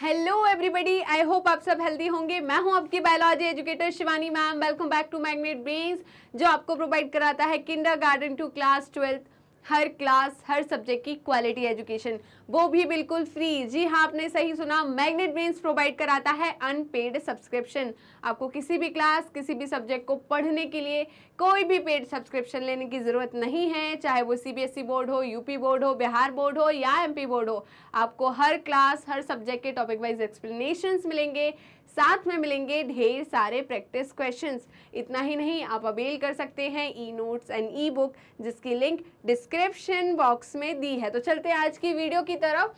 Hello everybody I hope आप सब healthy होंगे मैं हूं आपकी biology educator Shivani ma'am welcome back to magnet brains जो आपको प्रोवाइड कराता है kindergarten to class twelfth हर क्लास हर सब्जेक्ट की क्वालिटी एजुकेशन वो भी बिल्कुल फ्री जी हाँ आपने सही सुना मैग्नेट ब्रेन्स प्रोवाइड कराता है अनपेड सब्सक्रिप्शन आपको किसी भी क्लास किसी भी सब्जेक्ट को पढ़ने के लिए कोई भी पेड सब्सक्रिप्शन लेने की ज़रूरत नहीं है चाहे वो सी e बोर्ड हो यूपी बोर्ड हो बिहार बोर्ड हो या एम बोर्ड हो आपको हर क्लास हर सब्जेक्ट के टॉपिक वाइज एक्सप्लेनेशंस मिलेंगे साथ में मिलेंगे ढेर सारे प्रैक्टिस क्वेश्चंस इतना ही नहीं आप अवेल कर सकते हैं e notes and e book जिसकी लिंक डिस्क्रिप्शन बॉक्स में दी है तो चलते हैं आज की वीडियो की तरफ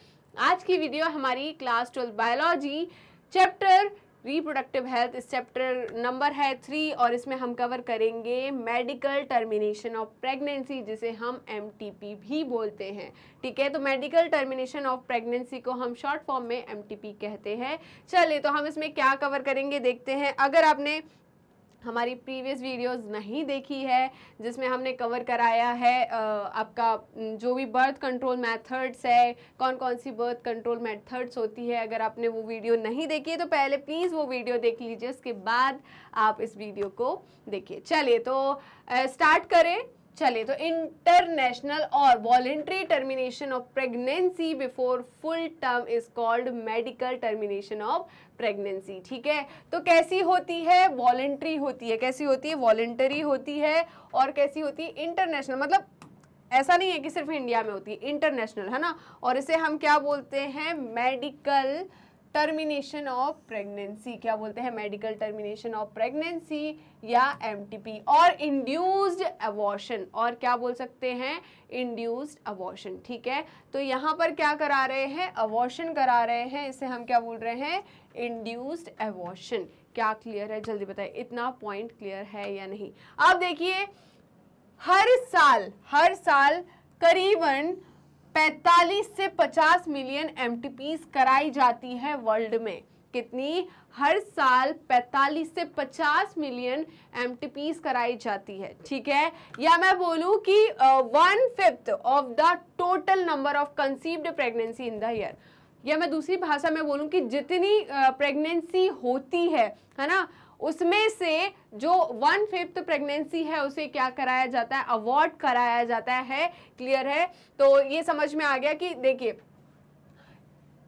आज की वीडियो हमारी class twelfth biology chapter reproductive health इस चैप्टर नंबर है थ्री और इसमें हम कवर करेंगे मेडिकल टर्मिनेशन ऑफ प्रेगनेंसी जिसे हम एम भी बोलते हैं ठीक है तो मेडिकल टर्मिनेशन ऑफ प्रेगनेंसी को हम शॉर्ट फॉर्म में एम कहते हैं चलिए तो हम इसमें क्या कवर करेंगे देखते हैं अगर आपने हमारी प्रीवियस वीडियोस नहीं देखी है जिसमें हमने कवर कराया है आपका जो भी बर्थ कंट्रोल मेथड्स है कौन कौन सी बर्थ कंट्रोल मेथड्स होती है अगर आपने वो वीडियो नहीं देखी है तो पहले प्लीज़ वो वीडियो देख लीजिए उसके बाद आप इस वीडियो को देखिए चलिए तो स्टार्ट करें चले तो इंटरनेशनल और voluntary termination of pregnancy before full term is called medical termination of pregnancy ठीक है तो कैसी होती है वॉलेंट्री होती है कैसी होती है वॉलेंटरी होती है और कैसी होती है इंटरनेशनल मतलब ऐसा नहीं है कि सिर्फ इंडिया में होती है इंटरनेशनल है ना और इसे हम क्या बोलते हैं मेडिकल टर्मिनेशन ऑफ प्रेगनेंसी क्या बोलते हैं मेडिकल टर्मिनेशन ऑफ प्रेगनेंसी या एमटीपी और इंड्यूस्ड अबॉर्शन और क्या बोल सकते हैं इंड्यूस्ड अबॉर्शन ठीक है तो यहाँ पर क्या करा रहे हैं अबॉर्शन करा रहे हैं इसे हम क्या बोल रहे हैं इंड्यूस्ड अबॉर्शन क्या क्लियर है जल्दी बताइए इतना पॉइंट क्लियर है या नहीं अब देखिए हर साल हर साल करीबन 45 से 50 मिलियन एम कराई जाती है वर्ल्ड में कितनी हर साल 45 से 50 मिलियन एम कराई जाती है ठीक है या मैं बोलूं कि one fifth of the total number of conceived pregnancy in the year या मैं दूसरी भाषा में बोलूं कि जितनी प्रेगनेंसी होती है है ना उसमें से जो वन फिफ्थ प्रेगनेंसी है उसे क्या कराया जाता है अवॉर्ड कराया जाता है क्लियर है तो ये समझ में आ गया कि देखिए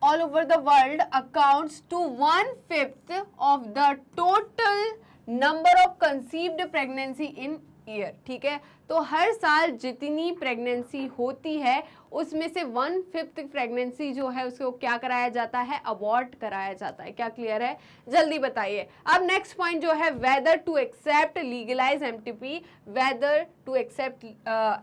all over the world accounts to one fifth of the total number of conceived pregnancy in year ठीक है तो हर साल जितनी प्रेगनेंसी होती है उसमें से वन फिफ्थ प्रेगनेंसी जो है उसको क्या कराया जाता है अबॉर्ट कराया जाता है क्या क्लियर है जल्दी बताइए अब नेक्स्ट पॉइंट जो है whether to accept legalize M whether to accept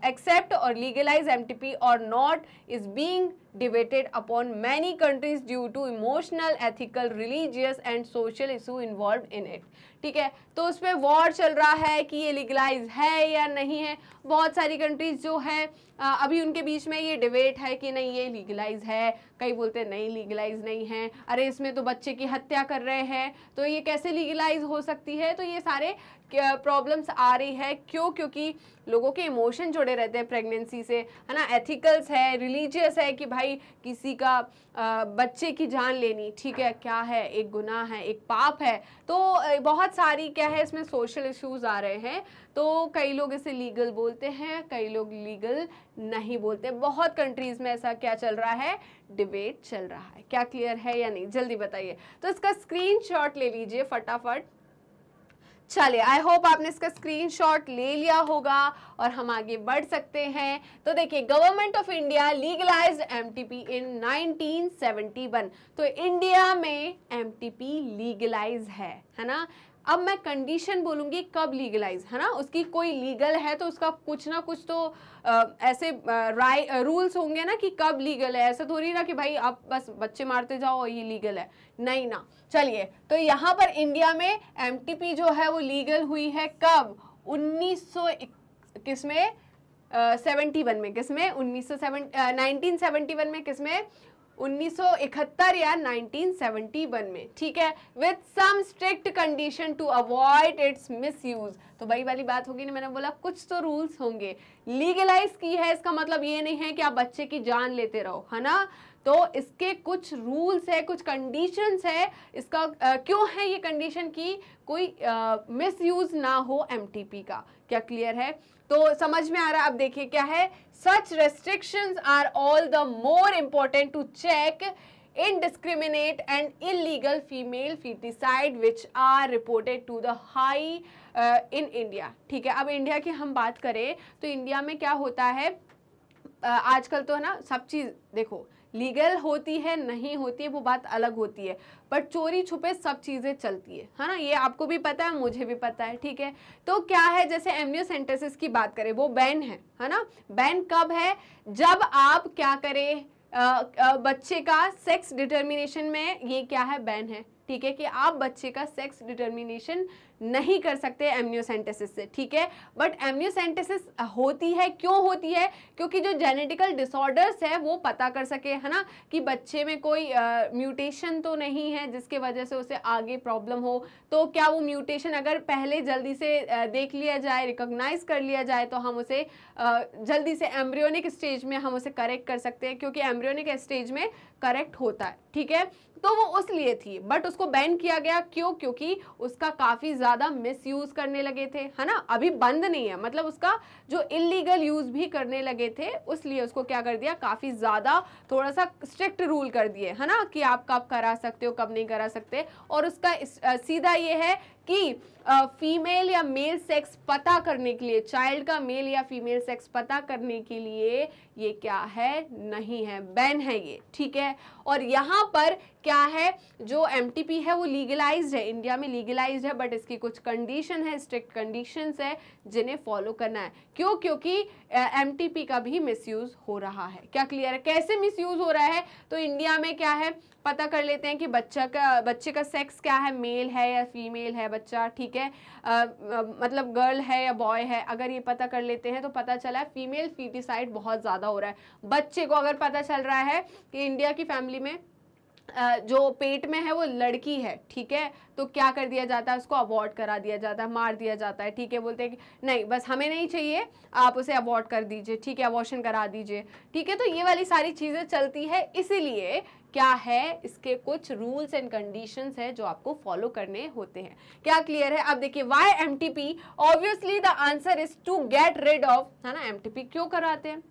accept और लीगलाइज एम और not is being debated upon many countries due to emotional, ethical, religious and social issue involved in it. ठीक है तो उस पर war चल रहा है कि ये लीगलाइज है या नहीं है बहुत सारी कंट्रीज जो है uh, अभी उनके बीच में ये डिबेट है कि नहीं ये लीगलाइज है कई बोलते हैं नहीं लीगलाइज नहीं है अरे इसमें तो बच्चे की हत्या कर रहे हैं तो ये कैसे लीगलाइज हो सकती है तो ये सारे प्रॉब्लम्स आ रही है क्यों क्योंकि लोगों के इमोशन जुड़े रहते हैं प्रेगनेंसी से है ना एथिकल्स है रिलीजियस है कि भाई किसी का आ, बच्चे की जान लेनी ठीक है क्या है एक गुनाह है एक पाप है तो बहुत सारी क्या है इसमें सोशल इश्यूज आ रहे हैं तो कई लोग इसे लीगल बोलते हैं कई लोग लीगल नहीं बोलते बहुत कंट्रीज़ में ऐसा क्या चल रहा है डिबेट चल रहा है क्या क्लियर है या नहीं जल्दी बताइए तो इसका स्क्रीनशॉट ले लीजिए फटाफट चलिए आई होप आपने इसका स्क्रीनशॉट ले लिया होगा और हम आगे बढ़ सकते हैं तो देखिए government of India legalize MTP in 1971 तो इंडिया में एमटीपी लीगलाइज है है ना अब मैं कंडीशन बोलूँगी कब लीगलाइज है ना उसकी कोई लीगल है तो उसका कुछ ना कुछ तो आ, ऐसे राय रूल्स होंगे ना कि कब लीगल है ऐसा थोड़ी ना कि भाई आप बस बच्चे मारते जाओ और ये लीगल है नहीं ना चलिए तो यहाँ पर इंडिया में एम जो है वो लीगल हुई है कब उन्नीस सौ किस में सेवेंटी वन में किसमें उन्नीस सौ नाइनटीन सेवेंटी वन में किसमें 1971 या 1971 में ठीक है with some strict condition to avoid its use तो वही वाली बात होगी ना मैंने बोला कुछ तो रूल्स होंगे लीगलाइज की है इसका मतलब ये नहीं है कि आप बच्चे की जान लेते रहो है ना तो इसके कुछ रूल्स है कुछ कंडीशंस है इसका आ, क्यों है ये कंडीशन की कोई मिसयूज ना हो एमटीपी का क्या क्लियर है तो समझ में आ रहा है अब देखिए क्या है such restrictions are all the more important to check indiscriminate and illegal female feticide which are reported to the high uh, in India ठीक है अब इंडिया की हम बात करें तो इंडिया में क्या होता है uh, आजकल तो है ना सब चीज़ देखो लीगल होती है नहीं होती है वो बात अलग होती है बट चोरी छुपे सब चीज़ें चलती है है ना ये आपको भी पता है मुझे भी पता है ठीक है तो क्या है जैसे एमनियोसेंटेसिस की बात करें वो बैन है है ना बैन कब है जब आप क्या करें बच्चे का सेक्स डिटर्मिनेशन में ये क्या है बैन है ठीक है कि आप बच्चे का सेक्स डिटर्मिनेशन नहीं कर सकते एम्नियोसेंटेसिस से ठीक है बट एम्नियोसेंटेसिस होती है क्यों होती है क्योंकि जो जेनेटिकल डिसऑर्डर्स है वो पता कर सके है ना कि बच्चे में कोई म्यूटेशन तो नहीं है जिसके वजह से उसे आगे प्रॉब्लम हो तो क्या वो म्यूटेशन अगर पहले जल्दी से uh, देख लिया जाए रिकोगनाइज कर लिया जाए तो हम उसे uh, जल्दी से एम्ब्रियोनिक स्टेज में हम उसे करेक्ट कर सकते हैं क्योंकि एम्ब्रियोनिक स्टेज में करेक्ट होता है ठीक है तो वो उस लिए थी बट उसको बैन किया गया क्यों क्योंकि उसका काफ़ी ज़्यादा यूज करने लगे थे है ना अभी बंद नहीं है मतलब उसका जो इलीगल यूज़ भी करने लगे थे उसलिए उसको क्या कर दिया काफ़ी ज़्यादा थोड़ा सा स्ट्रिक्ट रूल कर दिए है ना कि आप कब करा सकते हो कब नहीं करा सकते और उसका इस, आ, सीधा ये है कि फीमेल या मेल सेक्स पता करने के लिए चाइल्ड का मेल या फीमेल सेक्स पता करने के लिए ये क्या है नहीं है बैन है ये ठीक है और यहाँ पर क्या है जो एम है वो लीगलाइज है इंडिया में लीगलाइज है बट इसकी कुछ कंडीशन है स्ट्रिक्ट कंडीशंस है जिन्हें फॉलो करना है क्यों क्योंकि एम का भी मिसयूज़ हो रहा है क्या क्लियर है कैसे मिसयूज़ हो रहा है तो इंडिया में क्या है पता कर लेते हैं कि बच्चा का बच्चे का सेक्स क्या है मेल है या फीमेल है बच्चा ठीक है आ, आ, मतलब गर्ल है या बॉय है अगर ये पता कर लेते हैं तो पता चला है फीमेल फीटिसाइड बहुत ज़्यादा हो रहा है बच्चे को अगर पता चल रहा है कि इंडिया की फैमिली में जो पेट में है वो लड़की है ठीक है तो क्या कर दिया जाता है उसको अवॉर्ड करा दिया जाता है मार दिया जाता है ठीक है बोलते हैं कि नहीं बस हमें नहीं चाहिए आप उसे अवॉर्ड कर दीजिए ठीक है अवॉशन करा दीजिए ठीक है तो ये वाली सारी चीज़ें चलती है इसीलिए क्या है इसके कुछ रूल्स एंड कंडीशंस है जो आपको फॉलो करने होते हैं क्या क्लियर है अब देखिए why M T P obviously the answer is to get rid of है ना एम टी पी क्यों कराते हैं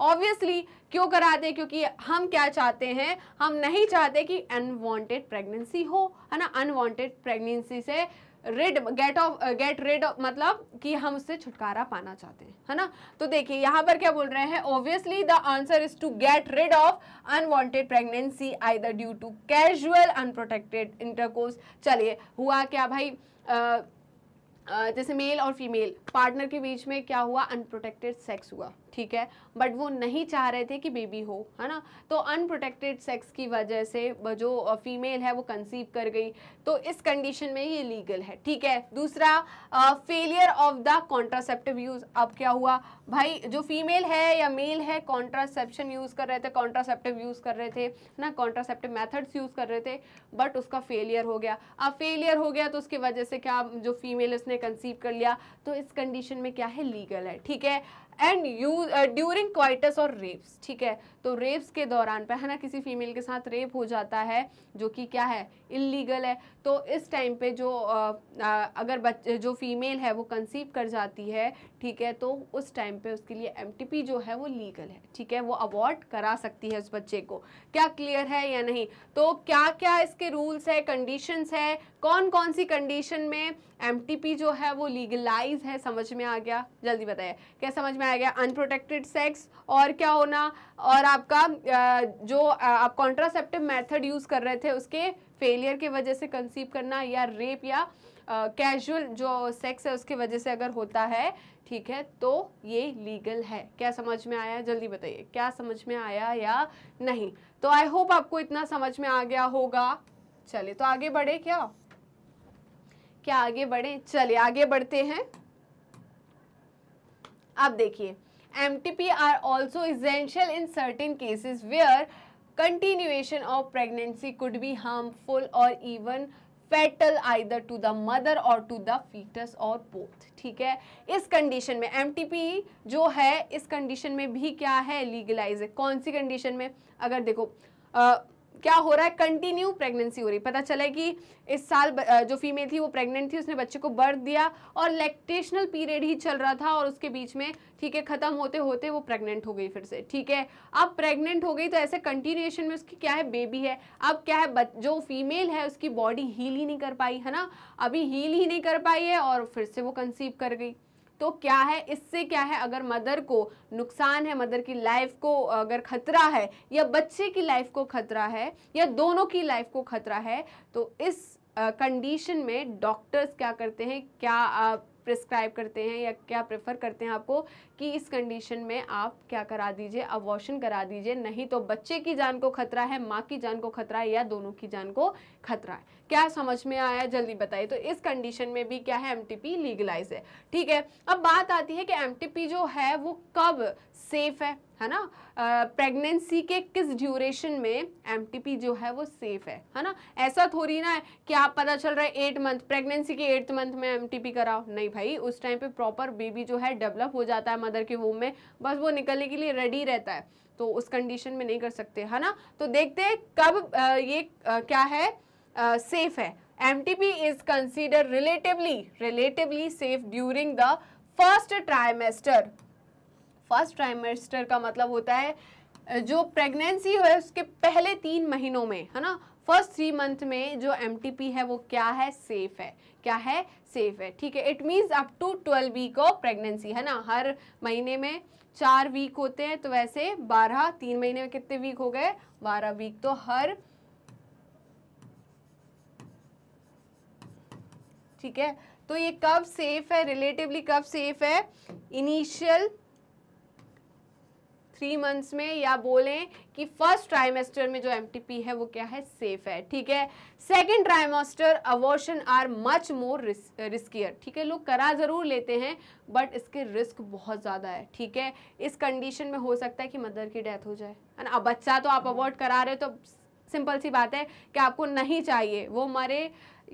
ऑब्वियसली क्यों कराते हैं क्योंकि हम क्या चाहते हैं हम नहीं चाहते कि अनवांटेड प्रेगनेंसी हो है ना अनवांटेड प्रेगनेंसी से rid get of get rid of मतलब कि हम उससे छुटकारा पाना चाहते हैं है ना तो देखिए यहाँ पर क्या बोल रहे हैं obviously the answer is to get rid of unwanted pregnancy the due to casual unprotected intercourse चलिए हुआ क्या भाई आ, जैसे मेल और फीमेल पार्टनर के बीच में क्या हुआ अनप्रोटेक्टेड सेक्स हुआ ठीक है बट वो नहीं चाह रहे थे कि बेबी हो है ना तो अनप्रोटेक्टेड सेक्स की वजह से जो फीमेल है वो कंसीव कर गई तो इस कंडीशन में ये लीगल है ठीक है दूसरा failure of the contraceptive use अब क्या हुआ भाई जो फीमेल है या मेल है कॉन्ट्रासेप्शन यूज़ कर रहे थे कॉन्ट्रासेप्टिव यूज़ कर रहे थे ना कॉन्ट्रासेप्टिव मैथड्स यूज़ कर रहे थे बट उसका फेलियर हो गया अब फेलियर हो गया तो उसकी वजह से क्या जो फीमेल उसने कंसीव कर लिया तो इस कंडीशन में क्या है लीगल है ठीक है एंड यू ड्यूरिंग क्वाइटस और रेप्स ठीक है तो रेप्स के दौरान पे है ना किसी फीमेल के साथ रेप हो जाता है जो कि क्या है इलीगल है तो इस टाइम पे जो uh, uh, अगर बच जो फीमेल है वो कंसीव कर जाती है ठीक है तो उस टाइम पे उसके लिए एम जो है वो लीगल है ठीक है वो अवॉर्ड करा सकती है उस बच्चे को क्या क्लियर है या नहीं तो क्या क्या इसके रूल्स है कंडीशंस है कौन कौन सी कंडीशन में एम जो है वो लीगलाइज है समझ में आ गया जल्दी बताइए क्या समझ में आ गया अनप्रोटेक्टेड सेक्स और क्या होना और आपका जो आप कॉन्ट्रासेप्टिव मैथड यूज़ कर रहे थे उसके फेलियर की वजह से कंसीव करना या रेप या कैजुअल uh, जो सेक्स है उसकी वजह से अगर होता है ठीक है तो ये लीगल है क्या समझ में आया जल्दी बताइए क्या समझ में आया या नहीं तो आई होप आपको इतना समझ में आ गया होगा चलिए तो आगे बढ़े क्या क्या आगे बढ़े चलिए आगे बढ़ते हैं अब देखिए M T P are also essential in certain cases where continuation of pregnancy could be harmful और even fatal either to the mother और टू द फीटस और बोथ ठीक है इस कंडीशन में पी जो है इस कंडीशन में भी क्या है लीगलाइज है कौन सी कंडीशन में अगर देखो आ, क्या हो रहा है कंटिन्यू प्रेगनेंसी हो रही पता चला कि इस साल जो फीमेल थी वो प्रेग्नेंट थी उसने बच्चे को बर्थ दिया और लैक्टेशनल पीरियड ही चल रहा था और उसके बीच में ठीक है ख़त्म होते होते वो प्रेग्नेंट हो गई फिर से ठीक है अब प्रेग्नेंट हो गई तो ऐसे कंटिन्यूएशन में उसकी क्या है बेबी है अब क्या है जो फीमेल है उसकी बॉडी हील ही नहीं कर पाई है ना अभी हील ही नहीं कर पाई है और फिर से वो कंसीव कर गई तो क्या है इससे क्या है अगर मदर को नुकसान है मदर की लाइफ को अगर खतरा है या बच्चे की लाइफ को खतरा है या दोनों की लाइफ को खतरा है तो इस कंडीशन uh, में डॉक्टर्स क्या करते हैं क्या आप प्रिस्क्राइब करते हैं या क्या प्रेफर करते हैं आपको कि इस कंडीशन में आप क्या करा दीजिए अबॉर्शन करा दीजिए नहीं तो बच्चे की जान को खतरा है माँ की जान को खतरा है या दोनों की जान को खतरा है क्या समझ में आया जल्दी बताइए तो इस कंडीशन में भी क्या है पी लीगलाइज है ठीक है अब बात आती है कि पी जो है वो कब सेफ है है ना प्रेगनेंसी के किस ड्यूरेशन में पी जो है वो सेफ है है ना ऐसा थोड़ी ना है कि आप पता चल रहा है एट मंथ प्रेगनेंसी के एट्थ मंथ में पी कराओ नहीं भाई उस टाइम पे प्रॉपर बेबी जो है डेवलप हो जाता है मदर के वूम में बस वो निकलने के लिए रेडी रहता है तो उस कंडीशन में नहीं कर सकते है ना तो देखते हैं कब ये क्या है सेफ है M T P is consider relatively relatively safe during the first trimester first trimester का मतलब होता है uh, जो प्रेगनेंसी है उसके पहले तीन महीनों में है ना फर्स्ट थ्री मंथ में जो एम टी पी है वो क्या है सेफ है क्या है सेफ है ठीक है it means up to twelve week of pregnancy है ना हर महीने में चार वीक होते हैं तो वैसे बारह तीन महीने में कितने वीक हो गए बारह वीक तो हर ठीक है तो ये कब सेफ है रिलेटिवली कब सेफ है इनिशियल थ्री मंथ्स में या बोलें कि फर्स्ट ट्राइमेस्टर में जो एम है वो क्या है सेफ है ठीक है second trimester abortion are much more riskier ठीक है लोग करा ज़रूर लेते हैं बट इसके रिस्क बहुत ज़्यादा है ठीक है इस कंडीशन में हो सकता है कि मदर की डेथ हो जाए है ना अब बच्चा तो आप अवॉर्ड करा रहे हो तो सिंपल सी बात है कि आपको नहीं चाहिए वो मरे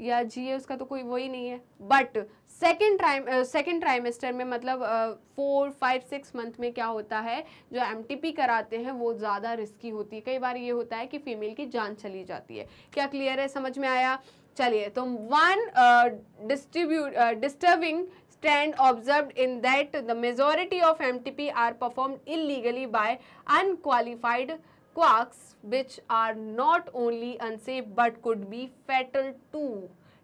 या जिए उसका तो कोई वही नहीं है but second trime second trimester में मतलब फोर फाइव सिक्स मंथ में क्या होता है जो एम कराते हैं वो ज़्यादा रिस्की होती है कई बार ये होता है कि फीमेल की जान चली जाती है क्या क्लियर है समझ में आया चलिए तो one distribute disturbing that the majority of M T P are perform illegally by unqualified quarks which are not only unsafe but could be fatal too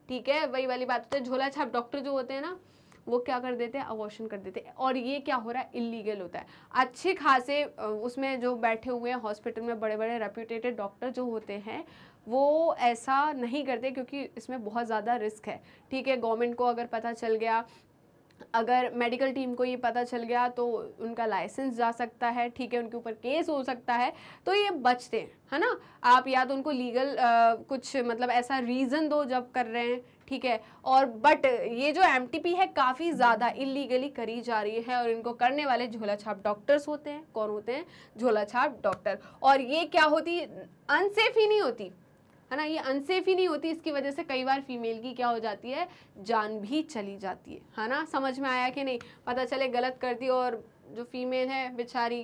ठीक है वही वाली बात होती तो है झोला छाप डॉक्टर जो होते हैं ना वो क्या कर देते हैं अवॉशन कर देते हैं और ये क्या हो रहा है इलीगल होता है अच्छे खासे उसमें जो बैठे हुए हैं हॉस्पिटल में बड़े बड़े रेप्यूटेटेड डॉक्टर जो होते हैं वो ऐसा नहीं करते क्योंकि इसमें बहुत ज़्यादा रिस्क है ठीक है गवर्नमेंट को अगर पता चल गया अगर मेडिकल टीम को ये पता चल गया तो उनका लाइसेंस जा सकता है ठीक है उनके ऊपर केस हो सकता है तो ये बचते हैं है ना आप या तो उनको लीगल आ, कुछ मतलब ऐसा रीज़न दो जब कर रहे हैं ठीक है और बट ये जो एम है काफ़ी ज़्यादा इलीगली करी जा रही है और इनको करने वाले झोला छाप डॉक्टर्स होते हैं कौन होते हैं झोला छाप डॉक्टर और ये क्या होती अनसेफ ही नहीं होती है ना ये अनसेफ ही नहीं होती इसकी वजह से कई बार फीमेल की क्या हो जाती है जान भी चली जाती है है ना समझ में आया कि नहीं पता चले गलत कर दी और जो फीमेल है बेचारी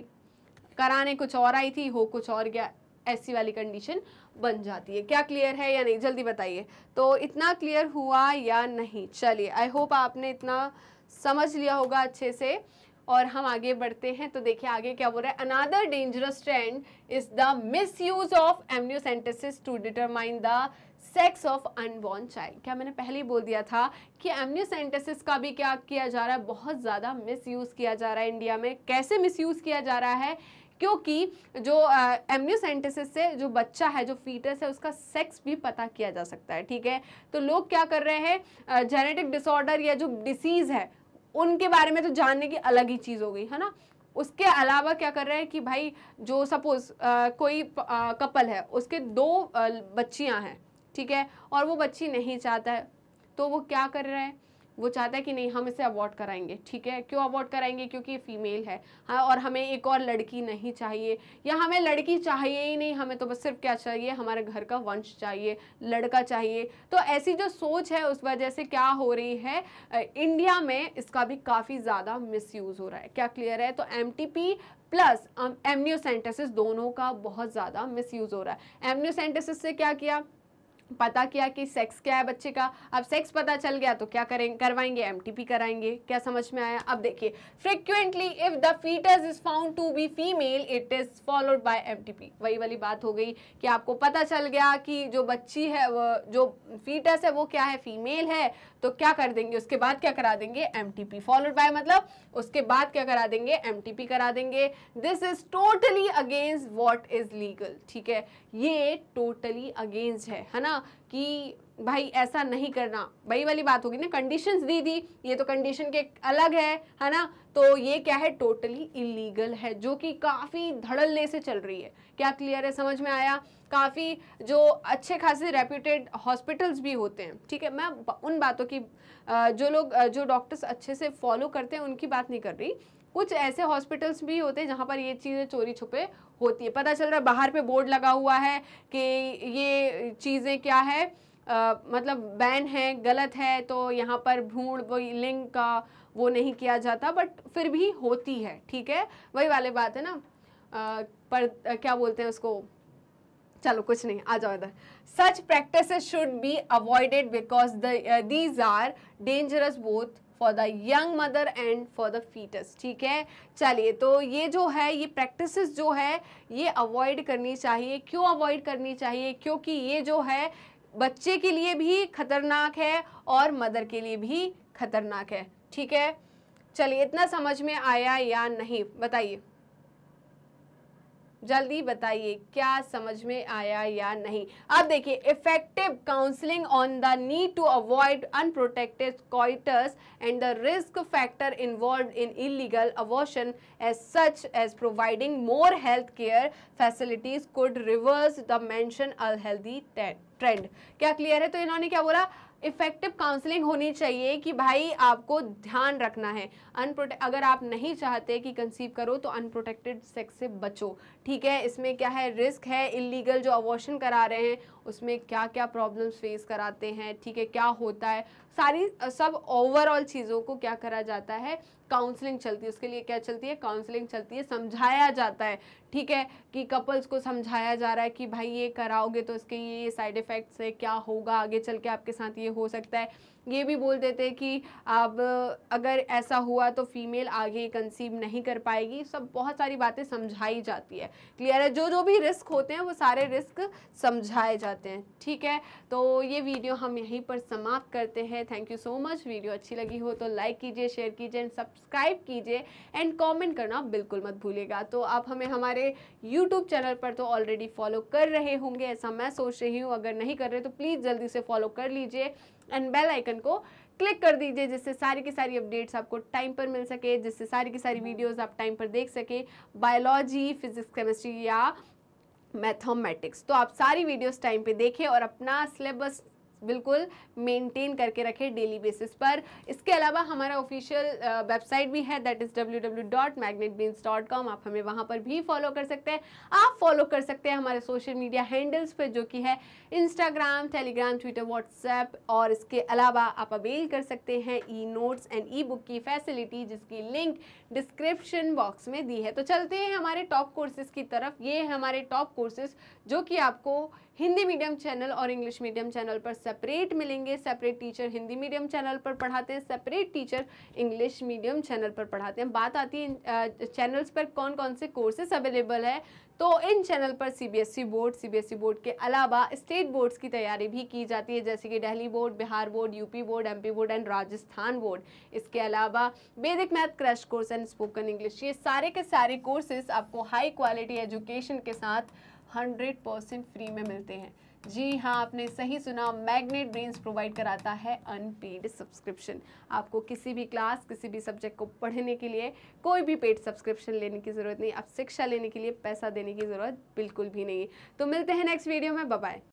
कराने कुछ और आई थी हो कुछ और गया ऐसी वाली कंडीशन बन जाती है क्या क्लियर है या नहीं जल्दी बताइए तो इतना क्लियर हुआ या नहीं चलिए आई होप आपने इतना समझ लिया होगा अच्छे से और हम आगे बढ़ते हैं तो देखिए आगे क्या बोल रहा है another dangerous trend is the misuse of amniocentesis to determine the sex of unborn child क्या मैंने पहले ही बोल दिया था कि एमनियोसेंटेसिस का भी क्या किया जा रहा है बहुत ज़्यादा मिस यूज़ किया जा रहा है इंडिया में कैसे मिस यूज़ किया जा रहा है क्योंकि जो एमनियोसेंटेसिस से जो बच्चा है जो फीटस है उसका सेक्स भी पता किया जा सकता है ठीक है तो लोग क्या कर रहे हैं जेनेटिक डिसऑर्डर या जो डिसीज़ है उनके बारे में तो जानने की अलग ही चीज़ हो गई है ना उसके अलावा क्या कर रहे हैं कि भाई जो सपोज कोई आ, कपल है उसके दो बच्चियां हैं ठीक है और वो बच्ची नहीं चाहता है तो वो क्या कर रहे हैं वो चाहता है कि नहीं हम इसे अवॉर्ड कराएंगे ठीक है क्यों अवॉर्ड कराएंगे क्योंकि ये फीमेल है हाँ और हमें एक और लड़की नहीं चाहिए या हमें लड़की चाहिए ही नहीं हमें तो बस सिर्फ क्या चाहिए हमारे घर का वंश चाहिए लड़का चाहिए तो ऐसी जो सोच है उस वजह से क्या हो रही है इंडिया में इसका भी काफ़ी ज़्यादा मिसयूज़ हो रहा है क्या क्लियर है तो एम प्लस एमनियोसेंटेसिस दोनों का बहुत ज़्यादा मिसयूज़ हो रहा है एमनियोसेंटेसिस से क्या किया पता किया कि सेक्स क्या है बच्चे का अब सेक्स पता चल गया तो क्या करें करवाएंगे एमटीपी कराएंगे क्या समझ में आया अब देखिए frequently if the foetus is found to be female it is followed by MTP वही वाली बात हो गई कि आपको पता चल गया कि जो बच्ची है वो जो फीटस है वो क्या है फीमेल है तो क्या कर देंगे उसके बाद क्या करा देंगे पी फॉलोड बाय मतलब उसके बाद क्या करा देंगे पी करा देंगे this is totally against what is legal ठीक है ये टोटली अगेंस्ट है है ना कि भाई ऐसा नहीं करना वही वाली बात होगी ना कंडीशंस दी थी ये तो कंडीशन के अलग है है ना तो ये क्या है टोटली इलीगल है जो कि काफ़ी धड़ल्ले से चल रही है क्या क्लियर है समझ में आया काफ़ी जो अच्छे खासे रेप्यूटेड हॉस्पिटल्स भी होते हैं ठीक है मैं उन बातों की जो लोग जो डॉक्टर्स अच्छे से फॉलो करते हैं उनकी बात नहीं कर रही कुछ ऐसे हॉस्पिटल्स भी होते हैं जहाँ पर ये चीज़ें चोरी छुपे होती है पता चल रहा है बाहर पे बोर्ड लगा हुआ है कि ये चीज़ें क्या है आ, मतलब बैन है गलत है तो यहाँ पर भ्रूण लिंग का वो नहीं किया जाता बट फिर भी होती है ठीक है वही वाले बात है ना आ, पर आ, क्या बोलते हैं उसको चलो कुछ नहीं आ जाओ इधर such practice should be avoided because these are dangerous both for the young mother and for the fetus ठीक है चलिए तो ये जो है ये प्रैक्टिसेस जो है ये अवॉइड करनी चाहिए क्यों अवॉइड करनी चाहिए क्योंकि ये जो है बच्चे के लिए भी खतरनाक है और मदर के लिए भी खतरनाक है ठीक है चलिए इतना समझ में आया या नहीं बताइए जल्दी बताइए क्या समझ में आया या नहीं अब देखिए effective counselling on the need to avoid unprotected coitus and the risk factor involve in illegal abortion as such as providing more health care facilities could reverse the mention unhealthy trend क्या clear है तो इन्होंने क्या बोला effective counselling होनी चाहिए कि भाई आपको ध्यान रखना है अनप्रोटे अगर आप नहीं चाहते कि कंसीव करो तो अनप्रोटेक्टेड सेक्स से बचो ठीक है इसमें क्या है रिस्क है इलीगल जो अवॉशन करा रहे हैं उसमें क्या क्या प्रॉब्लम्स फेस कराते हैं ठीक है क्या होता है सारी सब ओवरऑल चीज़ों को क्या करा जाता है काउंसलिंग चलती है उसके लिए क्या चलती है काउंसलिंग चलती है समझाया जाता है ठीक है कि कपल्स को समझाया जा रहा है कि भाई ये कराओगे तो इसके ये साइड इफ़ेक्ट्स है क्या होगा आगे चल के आपके साथ ये हो सकता है ये भी बोल देते कि अब अगर ऐसा हुआ तो फीमेल आगे कंसीव नहीं कर पाएगी सब बहुत सारी बातें समझाई जाती है क्लियर है जो जो भी रिस्क होते हैं वो सारे रिस्क समझाए जाते हैं ठीक है तो ये वीडियो हम यहीं पर समाप्त करते हैं thank you so much video अच्छी लगी हो तो लाइक कीजिए शेयर कीजिए एंड सब्सक्राइब कीजिए एंड कॉमेंट करना बिल्कुल मत भूलिएगा तो आप हमें हमारे यूट्यूब चैनल पर तो ऑलरेडी फॉलो कर रहे होंगे ऐसा मैं सोच रही हूँ अगर नहीं कर रहे तो प्लीज़ जल्दी से फॉलो कर लीजिए एंड बेल आइकन को क्लिक कर दीजिए जिससे सारी की सारी अपडेट्स आपको टाइम पर मिल सके जिससे सारी की सारी वीडियोस आप टाइम पर देख सकें बायोलॉजी फिजिक्स केमिस्ट्री या मैथमेटिक्स तो आप सारी वीडियोस टाइम पे देखें और अपना सिलेबस बिल्कुल मेंटेन करके रखें डेली बेसिस पर इसके अलावा हमारा ऑफिशियल वेबसाइट भी है that is W W dot magnet beans dot com आप हमें वहाँ पर भी फॉलो कर सकते हैं आप फॉलो कर सकते हैं हमारे सोशल मीडिया हैंडल्स पर जो कि है इंस्टाग्राम टेलीग्राम ट्विटर व्हाट्सएप और इसके अलावा आप अवेल कर सकते हैं e notes and e book की फैसिलिटी जिसकी लिंक डिस्क्रिप्शन बॉक्स में दी है तो चलते हैं हमारे टॉप कोर्सेज की तरफ ये है हमारे टॉप कोर्सेज जो कि आपको हिंदी मीडियम चैनल और इंग्लिश मीडियम चैनल पर सेपरेट मिलेंगे separate teacher Hindi medium channel पर पढ़ाते हैं separate teacher English medium channel पर पढ़ाते हैं बात आती है चैनल्स पर कौन कौन से कोर्सेस अवेलेबल है तो इन चैनल पर सीबीएसई बोर्ड सीबीएसई बोर्ड के अलावा स्टेट बोर्ड्स की तैयारी भी की जाती है जैसे कि Delhi board Bihar board UP board MP board and Rajasthan board इसके अलावा वैदिक math crash course and spoken English ये सारे के सारे कोर्सेज आपको हाई क्वालिटी एजुकेशन के साथ हंड्रेड परसेंट फ्री में मिलते हैं जी हाँ आपने सही सुना मैग्नेट ब्रेन्स प्रोवाइड कराता है अनपेड सब्सक्रिप्शन आपको किसी भी क्लास किसी भी सब्जेक्ट को पढ़ने के लिए कोई भी पेड सब्सक्रिप्शन लेने की ज़रूरत नहीं आप शिक्षा लेने के लिए पैसा देने की ज़रूरत बिल्कुल भी नहीं तो मिलते हैं नेक्स्ट वीडियो में बाय